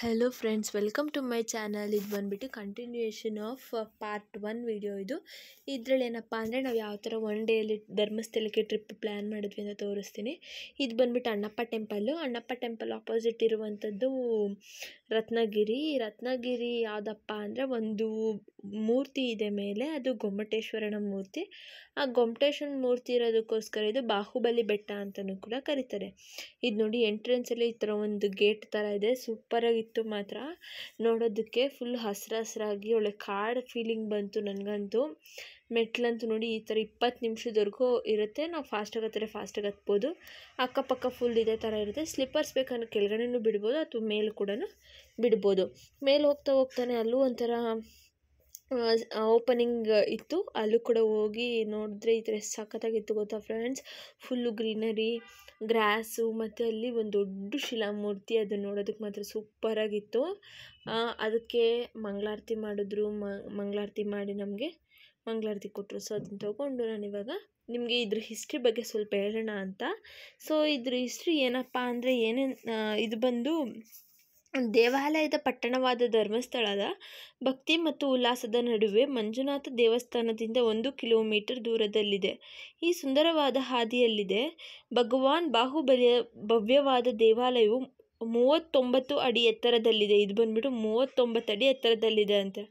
hello friends welcome to my channel ಇದು ಬಂದುಬಿಟ್ಟು continuation of part one video ಇದು ಇದರಲ್ಲಿ ಏನಪ್ಪ ಅಂದರೆ ನಾವು ಯಾವ ಥರ ಒನ್ ಡೇಲಿ ಧರ್ಮಸ್ಥಳಕ್ಕೆ ಟ್ರಿಪ್ ಪ್ಲ್ಯಾನ್ ಮಾಡಿದ್ವಿ ಅಂತ ತೋರಿಸ್ತೀನಿ ಇದು ಬಂದುಬಿಟ್ಟು Annappa temple Annappa temple opposite ಇರುವಂಥದ್ದು ರತ್ನಗಿರಿ ರತ್ನಗಿರಿ ಯಾವುದಪ್ಪ ಅಂದರೆ ಒಂದು ಮೂರ್ತಿ ಇದೆ ಮೇಲೆ ಅದು ಗೊಮ್ಮಟೇಶ್ವರನ ಮೂರ್ತಿ ಆ ಗೊಮ್ಮಟೇಶ್ವರನ ಮೂರ್ತಿ ಇರೋದಕ್ಕೋಸ್ಕರ ಇದು ಬಾಹುಬಲಿ ಬೆಟ್ಟ ಅಂತಲೂ ಕೂಡ ಕರೀತಾರೆ ಇದು ನೋಡಿ ಎಂಟ್ರೆನ್ಸಲ್ಲಿ ಈ ಥರ ಒಂದು ಗೇಟ್ ಥರ ಇದೆ ಸೂಪರಾಗಿ ಇತ್ತು ಮಾತ್ರ ನೋಡೋದಕ್ಕೆ ಫುಲ್ ಹಸ್ರು ಹಸ್ರಾಗಿ ಒಳ್ಳೆ ಕಾಡ್ ಫೀಲಿಂಗ್ ಬಂತು ನನಗಂತೂ ಮೆಟ್ಲಂತೂ ನೋಡಿ ಈ ಥರ ಇಪ್ಪತ್ತು ನಿಮಿಷದವರೆಗೂ ಇರುತ್ತೆ ನಾವು ಫಾಸ್ಟಾಗಿ ಹತ್ತಿರ ಫಾಸ್ಟಾಗಿ ಹತ್ಬೋದು ಅಕ್ಕಪಕ್ಕ ಫುಲ್ ಇದೇ ಥರ ಇರುತ್ತೆ ಸ್ಲಿಪ್ಪರ್ಸ್ ಬೇಕಂದ್ರೆ ಕೆಳಗಡೆನೂ ಬಿಡ್ಬೋದು ಅಥವಾ ಮೇಲೆ ಕೂಡ ಬಿಡ್ಬೋದು ಮೇಲೆ ಹೋಗ್ತಾ ಹೋಗ್ತಾನೆ ಅಲ್ಲೂ ಒಂಥರ ಓಪನಿಂಗ್ ಇತ್ತು ಅಲ್ಲೂ ಕೂಡ ಹೋಗಿ ನೋಡಿದ್ರೆ ಈ ಥರ ಸಖತ್ತಾಗಿತ್ತು ಗೊತ್ತಾ ಫ್ರೆಂಡ್ಸ್ ಫುಲ್ಲು ಗ್ರೀನರಿ ಗ್ರಾಸು ಮತ್ತು ಅಲ್ಲಿ ಒಂದು ದೊಡ್ಡ ಶಿಲಾಮೂರ್ತಿ ಅದು ನೋಡೋದಕ್ಕೆ ಮಾತ್ರ ಸೂಪರಾಗಿತ್ತು ಅದಕ್ಕೆ ಮಂಗಳಾರತಿ ಮಾಡಿದ್ರು ಮಂಗಳಾರತಿ ಮಾಡಿ ನಮಗೆ ಮಂಗಳಾರತಿ ಕೊಟ್ಟರು ಸೊ ಅದನ್ನ ತೊಗೊಂಡು ಇವಾಗ ನಿಮಗೆ ಇದ್ರ ಹಿಸ್ಟ್ರಿ ಬಗ್ಗೆ ಸ್ವಲ್ಪ ಹೇಳೋಣ ಅಂತ ಸೊ ಇದ್ರ ಹಿಸ್ಟ್ರಿ ಏನಪ್ಪ ಅಂದರೆ ಏನೇನು ಇದು ಬಂದು ದೇವಾಲಯದ ಪಟ್ಟಣವಾದ ಧರ್ಮಸ್ಥಳದ ಭಕ್ತಿ ಮತ್ತು ಉಲ್ಲಾಸದ ನಡುವೆ ಮಂಜುನಾಥ ದೇವಸ್ಥಾನದಿಂದ ಒಂದು ಕಿಲೋಮೀಟರ್ ದೂರದಲ್ಲಿದೆ ಈ ಸುಂದರವಾದ ಹಾದಿಯಲ್ಲಿದೆ ಭಗವಾನ್ ಬಾಹುಬಲಿಯ ಭವ್ಯವಾದ ದೇವಾಲಯವು ಮೂವತ್ತೊಂಬತ್ತು ಅಡಿ ಎತ್ತರದಲ್ಲಿದೆ ಇದು ಬಂದ್ಬಿಟ್ಟು ಮೂವತ್ತೊಂಬತ್ತು ಅಡಿ ಎತ್ತರದಲ್ಲಿದೆ ಅಂತೆ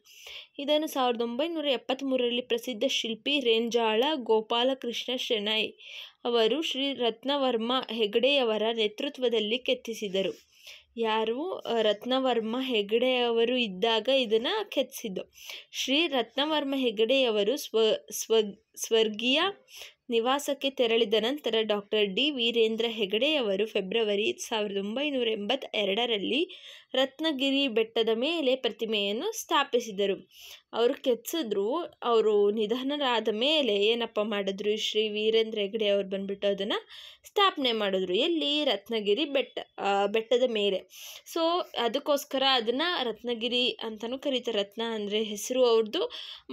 ಇದನ್ನು ಸಾವಿರದ ಒಂಬೈನೂರ ಎಪ್ಪತ್ತ್ಮೂರರಲ್ಲಿ ಪ್ರಸಿದ್ಧ ಶಿಲ್ಪಿ ರೇಂಜಾಳ ಗೋಪಾಲಕೃಷ್ಣ ಶೆಣೈ ಅವರು ಶ್ರೀ ರತ್ನವರ್ಮ ಹೆಗಡೆಯವರ ನೇತೃತ್ವದಲ್ಲಿ ಕೆತ್ತಿಸಿದರು ಯಾರು ರತ್ನವರ್ಮ ಹೆಗಡೆಯವರು ಇದ್ದಾಗ ಇದನ್ನು ಕೆತ್ತಿಸಿದ್ದು ಶ್ರೀ ರತ್ನವರ್ಮ ಹೆಗಡೆಯವರು ಸ್ವ ಸ್ವ ಸ್ವರ್ಗೀಯ ನಿವಾಸಕ್ಕೆ ತೆರಳಿದ ನಂತರ ಡಾಕ್ಟರ್ ಡಿ ವೀರೇಂದ್ರ ಹೆಗಡೆಯವರು ಫೆಬ್ರವರಿ ಸಾವಿರದ ಒಂಬೈನೂರ ಎಂಬತ್ತ ಎರಡರಲ್ಲಿ ರತ್ನಗಿರಿ ಬೆಟ್ಟದ ಮೇಲೆ ಪ್ರತಿಮೆಯನ್ನು ಸ್ಥಾಪಿಸಿದರು ಅವರು ಕೆತ್ಸಿದ್ರು ಅವರು ನಿಧನರಾದ ಮೇಲೆ ಏನಪ್ಪ ಮಾಡಿದ್ರು ಶ್ರೀ ವೀರೇಂದ್ರ ಹೆಗಡೆ ಅವರು ಬಂದುಬಿಟ್ಟು ಅದನ್ನು ಸ್ಥಾಪನೆ ಮಾಡಿದ್ರು ಎಲ್ಲಿ ರತ್ನಗಿರಿ ಬೆಟ್ಟ ಬೆಟ್ಟದ ಮೇಲೆ ಸೊ ಅದಕ್ಕೋಸ್ಕರ ಅದನ್ನು ರತ್ನಗಿರಿ ಅಂತಲೂ ಕರೀತಾರೆ ರತ್ನ ಅಂದರೆ ಹೆಸರು ಅವ್ರದ್ದು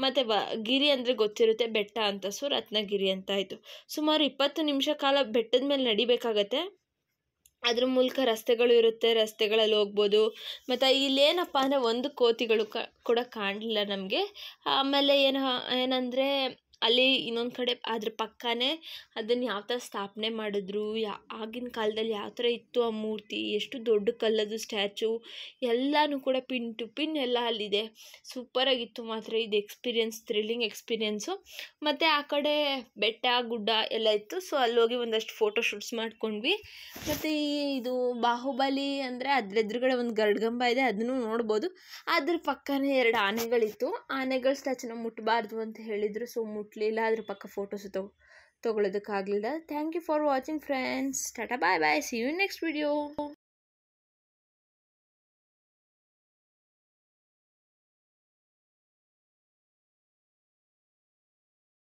ಮತ್ತು ವ ಗಿರಿ ಅಂದರೆ ಗೊತ್ತಿರುತ್ತೆ ಬೆಟ್ಟ ಅಂತ ಸೊ ರತ್ನಗಿರಿ ಅಂತ ಆಯಿತು ಸುಮಾರು ಇಪ್ಪತ್ತು ನಿಮಿಷ ಕಾಲ ಬೆಟ್ಟದ ಮೇಲೆ ನಡಿಬೇಕಾಗತ್ತೆ ಅದ್ರ ಮೂಲಕ ರಸ್ತೆಗಳು ಇರುತ್ತೆ ರಸ್ತೆಗಳಲ್ಲಿ ಹೋಗ್ಬೋದು ಮತ್ತು ಇಲ್ಲೇನಪ್ಪ ಅಂದರೆ ಒಂದು ಕೋತಿಗಳು ಕೂಡ ಕಾಣಲಿಲ್ಲ ನಮಗೆ ಆಮೇಲೆ ಏನು ಏನಂದರೆ ಅಲ್ಲಿ ಇನ್ನೊಂದು ಕಡೆ ಅದ್ರ ಪಕ್ಕನೇ ಅದನ್ನು ಯಾವ ಥರ ಸ್ಥಾಪನೆ ಮಾಡಿದ್ರು ಯಾ ಆಗಿನ ಕಾಲದಲ್ಲಿ ಯಾವ ಥರ ಇತ್ತು ಆ ಮೂರ್ತಿ ಎಷ್ಟು ದೊಡ್ಡ ಕಲ್ಲದು ಸ್ಟ್ಯಾಚು ಎಲ್ಲನೂ ಕೂಡ ಪಿನ್ ಟು ಪಿನ್ ಎಲ್ಲ ಅಲ್ಲಿದೆ ಸೂಪರಾಗಿತ್ತು ಮಾತ್ರ ಇದು ಎಕ್ಸ್ಪೀರಿಯನ್ಸ್ ಥ್ರಿಲ್ಲಿಂಗ್ ಎಕ್ಸ್ಪೀರಿಯನ್ಸು ಮತ್ತು ಆ ಕಡೆ ಬೆಟ್ಟ ಗುಡ್ಡ ಎಲ್ಲ ಇತ್ತು ಸೊ ಅಲ್ಲೋಗಿ ಒಂದಷ್ಟು ಫೋಟೋ ಶೂಟ್ಸ್ ಮಾಡ್ಕೊಂಡ್ವಿ ಮತ್ತು ಈ ಇದು ಬಾಹುಬಲಿ ಅಂದರೆ ಅದ್ರ ಎದುರುಗಡೆ ಒಂದು ಗರ್ಡ್ಗಂಬ ಇದೆ ಅದನ್ನು ನೋಡ್ಬೋದು ಅದ್ರ ಪಕ್ಕನೇ ಎರಡು ಆನೆಗಳಿತ್ತು ಆನೆಗಳ ಸ್ಟ್ಯಾಚುನ ಮುಟ್ಟಬಾರ್ದು ಅಂತ ಹೇಳಿದರು ಸೊ ಮುಟ್ಟ ಮುಟ್ಟಲಿಲ್ಲ ಅದ್ರ ಪಕ್ಕ ಫೋಟೋಸು ತಗೊ ತೊಗೊಳೋದಕ್ಕಾಗಲಿಲ್ಲ thank you for watching friends ಟಾಟಾ bye bye see you next video